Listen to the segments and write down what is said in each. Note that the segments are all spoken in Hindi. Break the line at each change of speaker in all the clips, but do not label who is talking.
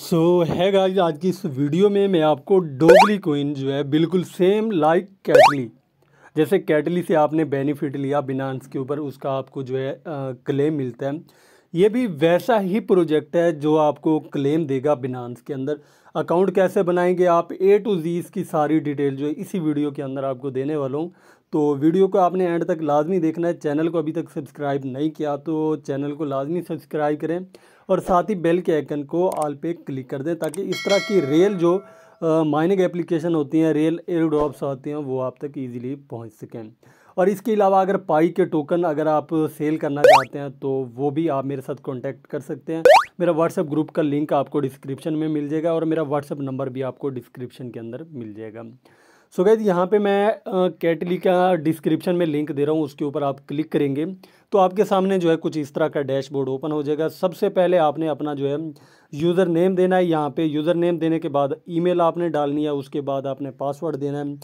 सो है गाइस आज की इस वीडियो में मैं आपको डोगरी कोइन जो है बिल्कुल सेम लाइक कैटली जैसे कैटली से आपने बेनिफिट लिया बिनांस के ऊपर उसका आपको जो है क्लेम मिलता है ये भी वैसा ही प्रोजेक्ट है जो आपको क्लेम देगा बिनांस के अंदर अकाउंट कैसे बनाएंगे आप ए टू जी इसकी सारी डिटेल जो है इसी वीडियो के अंदर आपको देने वाला हूँ तो वीडियो को आपने एंड तक लाजमी देखना है चैनल को अभी तक सब्सक्राइब नहीं किया तो चैनल को लाजमी सब्सक्राइब करें और साथ ही बेल के आइकन को ऑल पे क्लिक कर दें ताकि इस तरह की रेल जो माइनिंग एप्लीकेशन होती हैं रेल एयर ड्रॉप्स होते हैं वो आप तक ईजिली पहुँच सकें और इसके अलावा अगर पाई के टोकन अगर आप सेल करना चाहते हैं तो वो भी आप मेरे साथ कॉन्टैक्ट कर सकते हैं मेरा व्हाट्सअप ग्रुप का लिंक आपको डिस्क्रिप्शन में मिल जाएगा और मेरा व्हाट्सअप नंबर भी आपको डिस्क्रिप्शन के अंदर मिल जाएगा सो गैज यहाँ पे मैं कैटली का डिस्क्रिप्शन में लिंक दे रहा हूँ उसके ऊपर आप क्लिक करेंगे तो आपके सामने जो है कुछ इस तरह का डैशबोर्ड ओपन हो जाएगा सबसे पहले आपने अपना जो है यूज़र नेम देना है यहाँ पे यूज़र नेम देने के बाद ईमेल आपने डालनी है उसके बाद आपने पासवर्ड देना है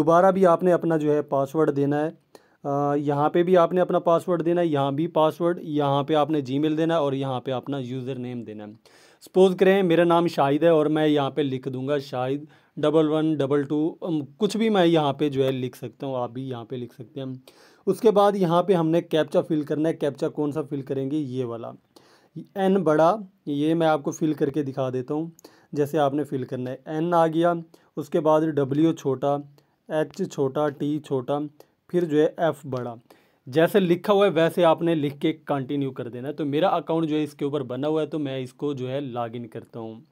दोबारा भी आपने अपना जो है पासवर्ड देना है यहाँ पे भी आपने अपना पासवर्ड देना है यहाँ भी पासवर्ड यहाँ पे आपने जीमेल देना है और यहाँ पे अपना यूज़र नेम देना है सपोज़ करें मेरा नाम शाहिद है और मैं यहाँ पे लिख दूंगा Shahid double one double two कुछ भी मैं यहाँ पे जो है लिख सकता हूँ आप भी यहाँ पे लिख सकते हैं उसके बाद यहाँ पे हमने कैप्चा फिल करना है कैप्चा कौन सा फिल करेंगे ये वाला एन बड़ा ये मैं आपको फिल करके दिखा देता हूँ जैसे आपने फिल करना है एन आ गया उसके बाद डब्ल्यू छोटा एच छोटा टी छोटा फिर जो है एफ़ बढ़ा जैसे लिखा हुआ है वैसे आपने लिख के कंटिन्यू कर देना तो मेरा अकाउंट जो है इसके ऊपर बना हुआ है तो मैं इसको जो है लॉगिन करता हूँ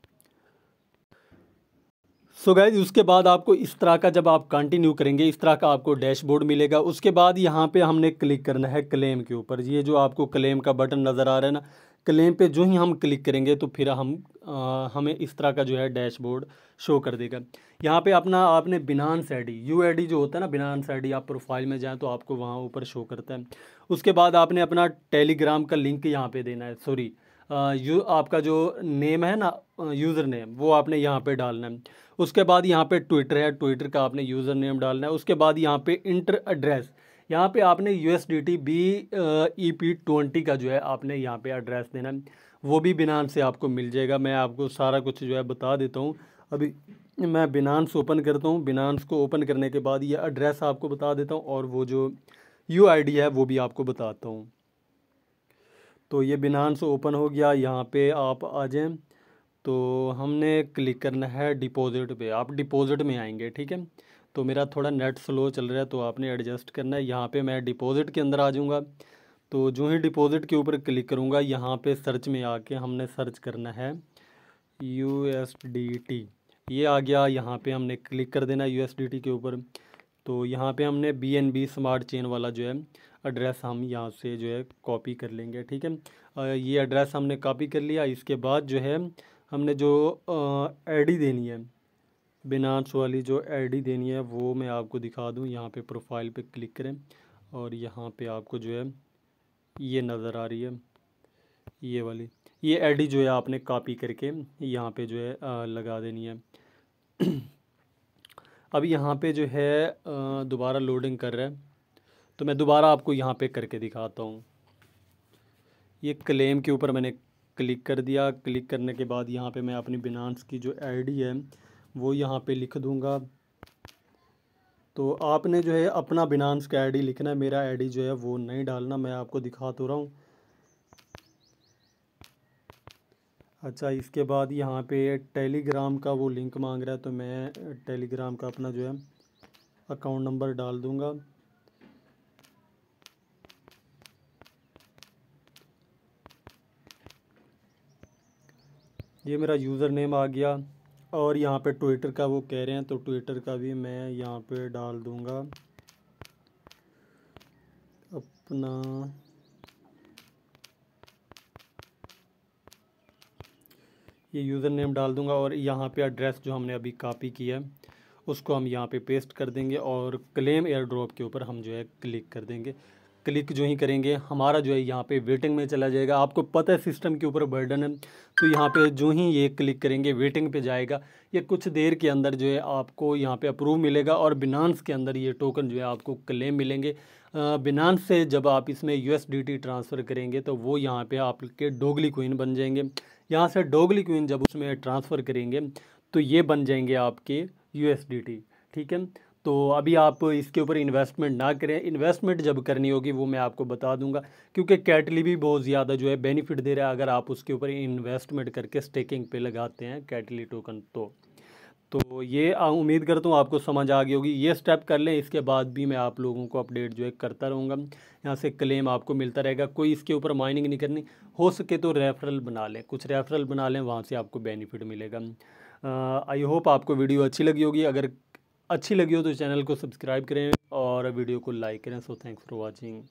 सो so गैज उसके बाद आपको इस तरह का जब आप कंटिन्यू करेंगे इस तरह का आपको डैशबोर्ड मिलेगा उसके बाद यहाँ पे हमने क्लिक करना है क्लेम के ऊपर ये जो आपको क्लेम का बटन नज़र आ रहा है ना क्लेम पे जो ही हम क्लिक करेंगे तो फिर हम आ, हमें इस तरह का जो है डैशबोर्ड शो कर देगा यहाँ पे अपना आपने Binance I D U I D जो होता है ना बिनानस आई डी आप प्रोफाइल में जाएँ तो आपको वहाँ ऊपर शो करता है उसके बाद आपने अपना टेलीग्राम का लिंक यहाँ पे देना है सॉरी यू आपका जो नेम है ना यूज़र नेम वो आपने यहाँ पे डालना है उसके बाद यहाँ पे ट्विटर है ट्विटर का आपने यूज़र नेम डालना है उसके बाद यहाँ पे इंटर एड्रेस यहाँ पे आपने U S D T B E P twenty का जो है आपने यहाँ पे एड्रेस देना है वो भी बिनान से आपको मिल जाएगा मैं आपको सारा कुछ जो है बता देता हूँ अभी मैं बिनान्स ओपन करता हूँ बिनान्स को ओपन करने के बाद ये एड्रेस आपको बता देता हूँ और वो जो यू आई डी है वो भी आपको बताता हूँ तो ये बिनान्स ओपन हो गया यहाँ पे आप आ जाएँ तो हमने क्लिक करना है डिपॉज़िट पे आप डिपॉज़िट में आएंगे ठीक है तो मेरा थोड़ा नेट स्लो चल रहा है तो आपने एडजस्ट करना है यहाँ पे मैं डिपॉज़िट के अंदर आ जाऊँगा तो जो ही डिपॉज़िट के ऊपर क्लिक करूँगा यहाँ पे सर्च में आके हमने सर्च करना है यू एस डी टी ये आ गया यहाँ पे हमने क्लिक कर देना यू एस डी टी के ऊपर तो यहाँ पे हमने B N B smart chain वाला जो है एड्रेस हम यहाँ से जो है कॉपी कर लेंगे ठीक है ये एड्रेस हमने कॉपी कर लिया इसके बाद जो है हमने जो आई डी देनी है बिनांस वाली जो आईडी देनी है वो मैं आपको दिखा दूँ यहाँ पे प्रोफाइल पे क्लिक करें और यहाँ पे आपको जो है ये नज़र आ रही है ये वाली ये आईडी जो है आपने कॉपी करके यहाँ पे जो है लगा देनी है अब यहाँ पे जो है दोबारा लोडिंग कर रहा है तो मैं दोबारा आपको यहाँ पे करके दिखाता हूँ ये क्लेम के ऊपर मैंने क्लिक कर दिया क्लिक करने के बाद यहाँ पर मैं अपनी बिनांस की जो आई है वो यहाँ पे लिख दूँगा तो आपने जो है अपना बिनान्स का आई लिखना है मेरा आई जो है वो नहीं डालना मैं आपको दिखा तो रहा हूँ अच्छा इसके बाद यहाँ पे टेलीग्राम का वो लिंक मांग रहा है तो मैं टेलीग्राम का अपना जो है अकाउंट नंबर डाल दूँगा ये मेरा यूज़र नेम आ गया और यहाँ पे ट्विटर का वो कह रहे हैं तो ट्विटर का भी मैं यहाँ पे डाल दूँगा अपना ये यूज़र नेम डाल दूँगा और यहाँ पे एड्रेस जो हमने अभी कॉपी किया है उसको हम यहाँ पे पेस्ट कर देंगे और क्लेम एयर ड्रॉप के ऊपर हम जो है क्लिक कर देंगे क्लिक जो ही करेंगे हमारा जो है यहाँ पे वेटिंग में चला जाएगा आपको पता है सिस्टम के ऊपर बर्डन है तो यहाँ पे जो ही ये क्लिक करेंगे वेटिंग पे जाएगा ये कुछ देर के अंदर जो है आपको यहाँ पे अप्रूव मिलेगा और बिनांस के अंदर ये टोकन जो है आपको क्लेम मिलेंगे बिनांस से जब आप इसमें यू ट्रांसफ़र करेंगे तो वो यहाँ पर आपके डोगली क्वीन बन जाएंगे यहाँ से डोगली क्वीन जब उसमें ट्रांसफ़र करेंगे तो ये बन जाएंगे आपके यू ठीक है तो अभी आप इसके ऊपर इन्वेस्टमेंट ना करें इन्वेस्टमेंट जब करनी होगी वो मैं आपको बता दूंगा क्योंकि कैटली भी बहुत ज़्यादा जो है बेनिफिट दे रहा है अगर आप उसके ऊपर इन्वेस्टमेंट करके स्टेकिंग पे लगाते हैं कैटली टोकन तो तो ये उम्मीद करता हूँ आपको समझ आ गई होगी ये स्टेप कर लें इसके बाद भी मैं आप लोगों को अपडेट जो है करता रहूँगा यहाँ से क्लेम आपको मिलता रहेगा कोई इसके ऊपर माइनिंग नहीं करनी हो सके तो रेफरल बना लें कुछ रेफरल बना लें वहाँ से आपको बेनिफिट मिलेगा आई होप आपको वीडियो अच्छी लगी होगी अगर अच्छी लगी हो तो चैनल को सब्सक्राइब करें और वीडियो को लाइक करें सो थैंक्स फॉर वॉचिंग